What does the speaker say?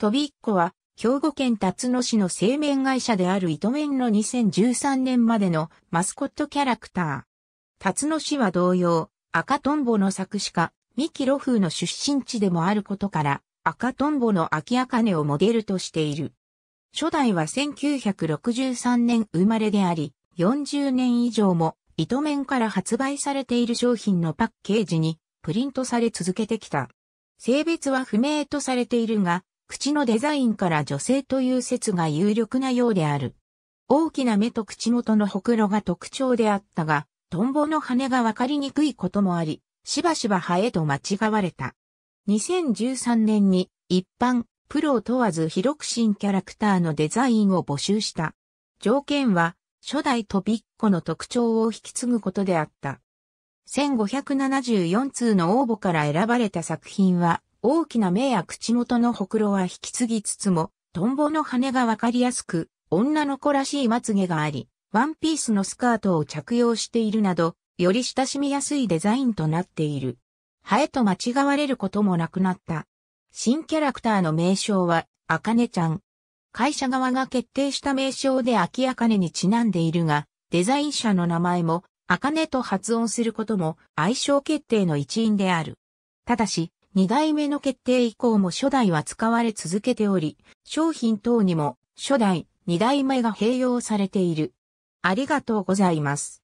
飛びっこは、兵庫県辰野市の製麺会社である糸麺の2013年までのマスコットキャラクター。辰野市は同様、赤とんぼの作詞家、三木露風の出身地でもあることから、赤とんぼの秋茜をモデルとしている。初代は1963年生まれであり、40年以上も糸面から発売されている商品のパッケージにプリントされ続けてきた。性別は不明とされているが、口のデザインから女性という説が有力なようである。大きな目と口元のほくろが特徴であったが、トンボの羽がわかりにくいこともあり、しばしばハエと間違われた。2013年に一般、プロを問わず広く新キャラクターのデザインを募集した。条件は、初代とびッコの特徴を引き継ぐことであった。1574通の応募から選ばれた作品は、大きな目や口元のほくろは引き継ぎつつも、トンボの羽がわかりやすく、女の子らしいまつげがあり、ワンピースのスカートを着用しているなど、より親しみやすいデザインとなっている。ハエと間違われることもなくなった。新キャラクターの名称は、あかねちゃん。会社側が決定した名称で秋アかネにちなんでいるが、デザイン社の名前も、あかねと発音することも相性決定の一因である。ただし、二代目の決定以降も初代は使われ続けており、商品等にも初代、二代目が併用されている。ありがとうございます。